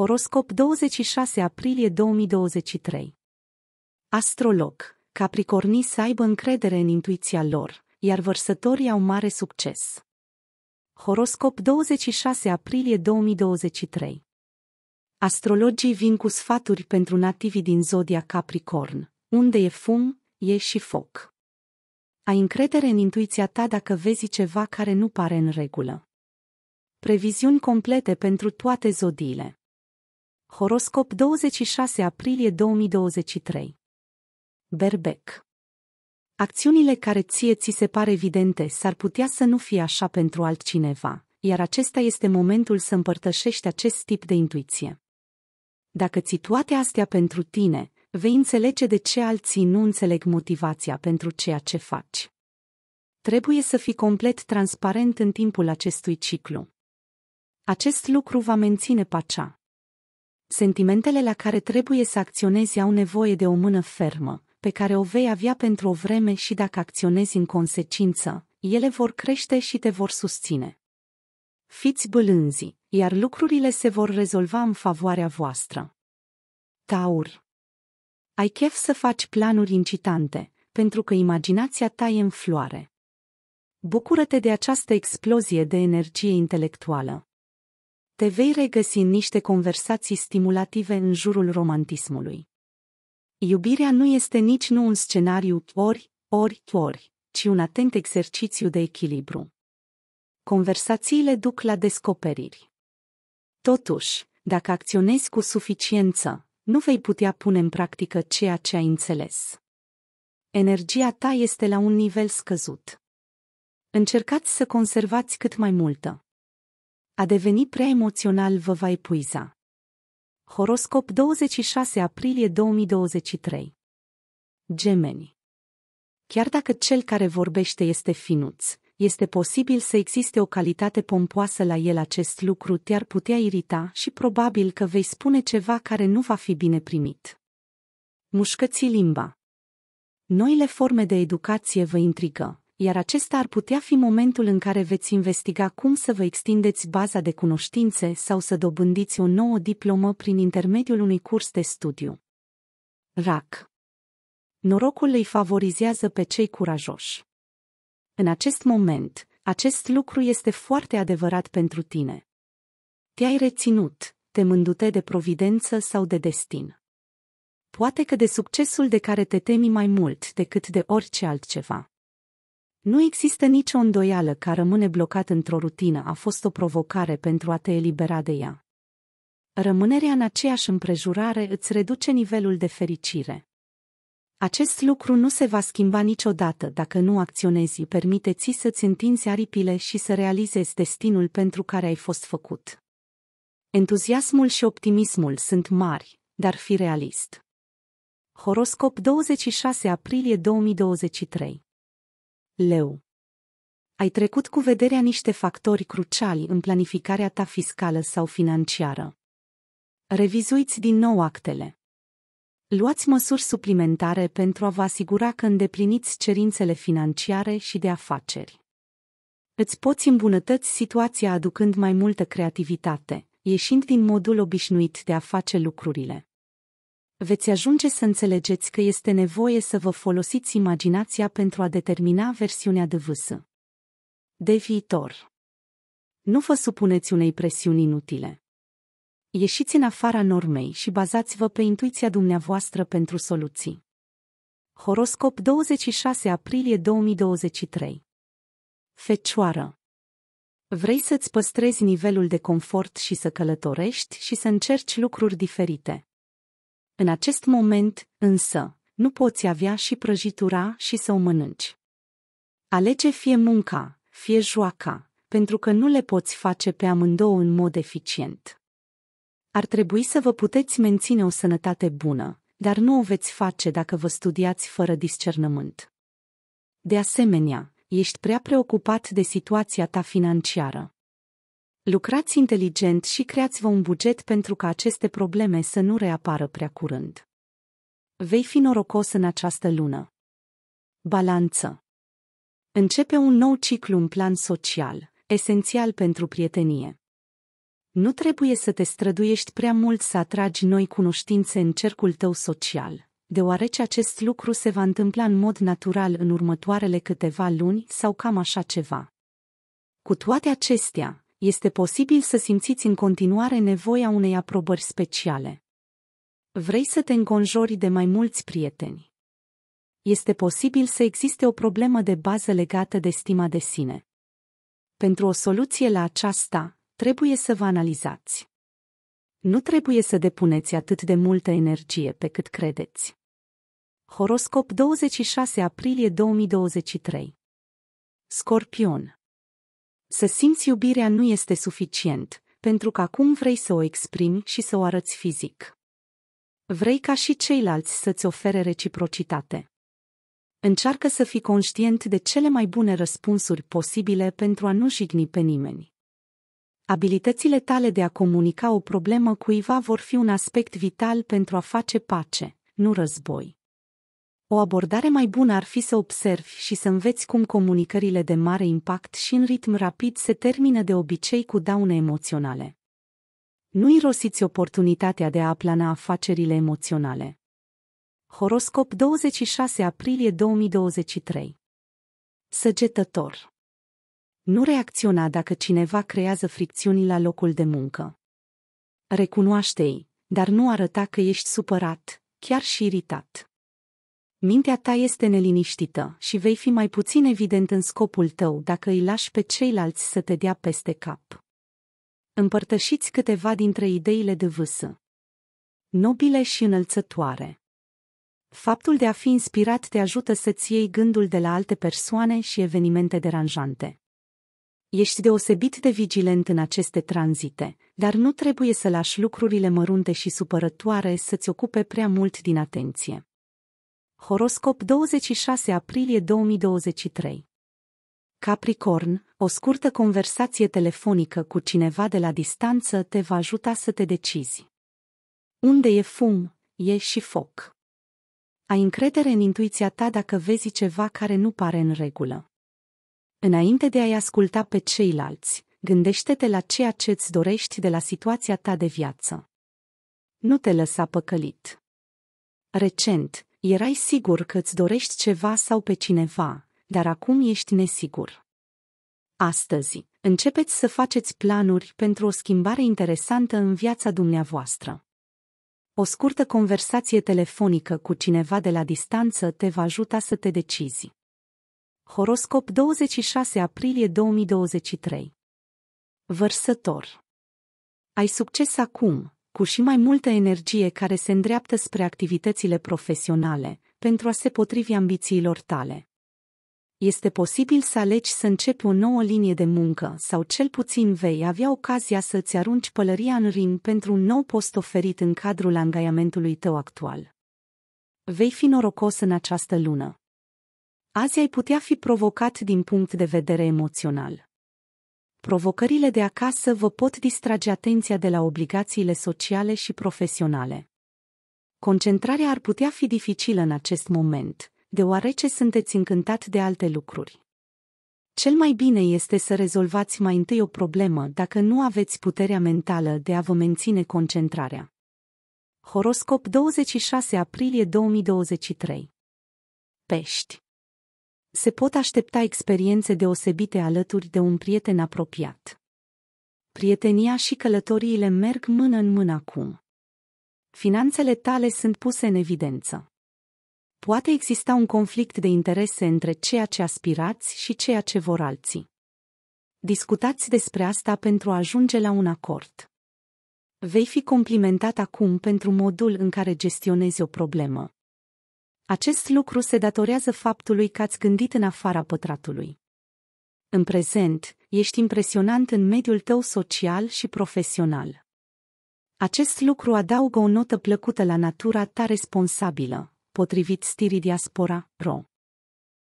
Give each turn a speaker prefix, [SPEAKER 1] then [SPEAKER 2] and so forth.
[SPEAKER 1] Horoscop 26 aprilie 2023 Astrolog, capricornii să aibă încredere în intuiția lor, iar vărsătorii au mare succes. Horoscop 26 aprilie 2023 Astrologii vin cu sfaturi pentru nativii din zodia Capricorn, unde e fum, e și foc. Ai încredere în intuiția ta dacă vezi ceva care nu pare în regulă. Previziuni complete pentru toate zodiile. Horoscop 26 aprilie 2023 Berbec Acțiunile care ție ți se pare evidente s-ar putea să nu fie așa pentru altcineva, iar acesta este momentul să împărtășești acest tip de intuiție. Dacă ți toate astea pentru tine, vei înțelege de ce alții nu înțeleg motivația pentru ceea ce faci. Trebuie să fii complet transparent în timpul acestui ciclu. Acest lucru va menține pacea, Sentimentele la care trebuie să acționezi au nevoie de o mână fermă, pe care o vei avea pentru o vreme și dacă acționezi în consecință, ele vor crește și te vor susține. Fiți bălânzi, iar lucrurile se vor rezolva în favoarea voastră. Taur Ai chef să faci planuri incitante, pentru că imaginația ta e în floare. Bucură-te de această explozie de energie intelectuală te vei regăsi în niște conversații stimulative în jurul romantismului. Iubirea nu este nici nu un scenariu ori, ori, ori, ci un atent exercițiu de echilibru. Conversațiile duc la descoperiri. Totuși, dacă acționezi cu suficiență, nu vei putea pune în practică ceea ce ai înțeles. Energia ta este la un nivel scăzut. Încercați să conservați cât mai multă. A deveni prea emoțional vă va epuiza. Horoscop 26 aprilie 2023 Gemeni Chiar dacă cel care vorbește este finuț, este posibil să existe o calitate pompoasă la el acest lucru te-ar putea irita și probabil că vei spune ceva care nu va fi bine primit. Mușcăți limba Noile forme de educație vă intrigă iar acesta ar putea fi momentul în care veți investiga cum să vă extindeți baza de cunoștințe sau să dobândiți o nouă diplomă prin intermediul unui curs de studiu. RAC Norocul îi favorizează pe cei curajoși. În acest moment, acest lucru este foarte adevărat pentru tine. Te-ai reținut, temându-te de providență sau de destin. Poate că de succesul de care te temi mai mult decât de orice altceva. Nu există nicio îndoială că a rămâne blocat într-o rutină a fost o provocare pentru a te elibera de ea. Rămânerea în aceeași împrejurare îți reduce nivelul de fericire. Acest lucru nu se va schimba niciodată dacă nu acționezi, permite-ți să-ți întinzi aripile și să realizezi destinul pentru care ai fost făcut. Entuziasmul și optimismul sunt mari, dar fi realist. Horoscop 26 aprilie 2023 leu. Ai trecut cu vederea niște factori cruciali în planificarea ta fiscală sau financiară. Revizuiți din nou actele. Luați măsuri suplimentare pentru a vă asigura că îndepliniți cerințele financiare și de afaceri. Îți poți îmbunătăți situația aducând mai multă creativitate, ieșind din modul obișnuit de a face lucrurile veți ajunge să înțelegeți că este nevoie să vă folosiți imaginația pentru a determina versiunea de vâsă. De viitor. Nu vă supuneți unei presiuni inutile. Ieșiți în afara normei și bazați-vă pe intuiția dumneavoastră pentru soluții. Horoscop 26 aprilie 2023 Fecioară Vrei să-ți păstrezi nivelul de confort și să călătorești și să încerci lucruri diferite. În acest moment, însă, nu poți avea și prăjitura și să o mănânci. Alege fie munca, fie joaca, pentru că nu le poți face pe amândouă în mod eficient. Ar trebui să vă puteți menține o sănătate bună, dar nu o veți face dacă vă studiați fără discernământ. De asemenea, ești prea preocupat de situația ta financiară. Lucrați inteligent și creați-vă un buget pentru ca aceste probleme să nu reapară prea curând. Vei fi norocos în această lună. Balanță. Începe un nou ciclu în plan social, esențial pentru prietenie. Nu trebuie să te străduiești prea mult să atragi noi cunoștințe în cercul tău social, deoarece acest lucru se va întâmpla în mod natural în următoarele câteva luni sau cam așa ceva. Cu toate acestea, este posibil să simțiți în continuare nevoia unei aprobări speciale. Vrei să te înconjori de mai mulți prieteni. Este posibil să existe o problemă de bază legată de stima de sine. Pentru o soluție la aceasta, trebuie să vă analizați. Nu trebuie să depuneți atât de multă energie pe cât credeți. Horoscop 26 aprilie 2023 Scorpion să simți iubirea nu este suficient, pentru că acum vrei să o exprimi și să o arăți fizic. Vrei ca și ceilalți să-ți ofere reciprocitate. Încearcă să fii conștient de cele mai bune răspunsuri posibile pentru a nu jigni pe nimeni. Abilitățile tale de a comunica o problemă cuiva vor fi un aspect vital pentru a face pace, nu război. O abordare mai bună ar fi să observi și să înveți cum comunicările de mare impact și în ritm rapid se termină de obicei cu daune emoționale. Nu irosiți oportunitatea de a aplana afacerile emoționale. Horoscop 26 aprilie 2023 Săgetător Nu reacționa dacă cineva creează fricțiuni la locul de muncă. Recunoaște-i, dar nu arăta că ești supărat, chiar și iritat mintea ta este neliniștită și vei fi mai puțin evident în scopul tău dacă îi lași pe ceilalți să te dea peste cap. Împărtășiți câteva dintre ideile de vâsă. Nobile și înălțătoare. Faptul de a fi inspirat te ajută să-ți iei gândul de la alte persoane și evenimente deranjante. Ești deosebit de vigilent în aceste tranzite, dar nu trebuie să lași lucrurile mărunte și supărătoare să-ți ocupe prea mult din atenție. Horoscop 26 aprilie 2023 Capricorn, o scurtă conversație telefonică cu cineva de la distanță te va ajuta să te decizi. Unde e fum, e și foc. Ai încredere în intuiția ta dacă vezi ceva care nu pare în regulă. Înainte de a-i asculta pe ceilalți, gândește-te la ceea ce îți dorești de la situația ta de viață. Nu te lăsa păcălit. Recent, Erai sigur că îți dorești ceva sau pe cineva, dar acum ești nesigur. Astăzi, începeți să faceți planuri pentru o schimbare interesantă în viața dumneavoastră. O scurtă conversație telefonică cu cineva de la distanță te va ajuta să te decizi. Horoscop 26 aprilie 2023 Vărsător Ai succes acum, cu și mai multă energie care se îndreaptă spre activitățile profesionale, pentru a se potrivi ambițiilor tale. Este posibil să alegi să începi o nouă linie de muncă sau cel puțin vei avea ocazia să-ți arunci pălăria în rim pentru un nou post oferit în cadrul angajamentului tău actual. Vei fi norocos în această lună. Azi ai putea fi provocat din punct de vedere emoțional. Provocările de acasă vă pot distrage atenția de la obligațiile sociale și profesionale. Concentrarea ar putea fi dificilă în acest moment, deoarece sunteți încântat de alte lucruri. Cel mai bine este să rezolvați mai întâi o problemă dacă nu aveți puterea mentală de a vă menține concentrarea. Horoscop 26 aprilie 2023 Pești se pot aștepta experiențe deosebite alături de un prieten apropiat. Prietenia și călătoriile merg mână în mână acum. Finanțele tale sunt puse în evidență. Poate exista un conflict de interese între ceea ce aspirați și ceea ce vor alții. Discutați despre asta pentru a ajunge la un acord. Vei fi complimentat acum pentru modul în care gestionezi o problemă acest lucru se datorează faptului că ați gândit în afara pătratului. În prezent, ești impresionant în mediul tău social și profesional. Acest lucru adaugă o notă plăcută la natura ta responsabilă, potrivit stirii diaspora, ro.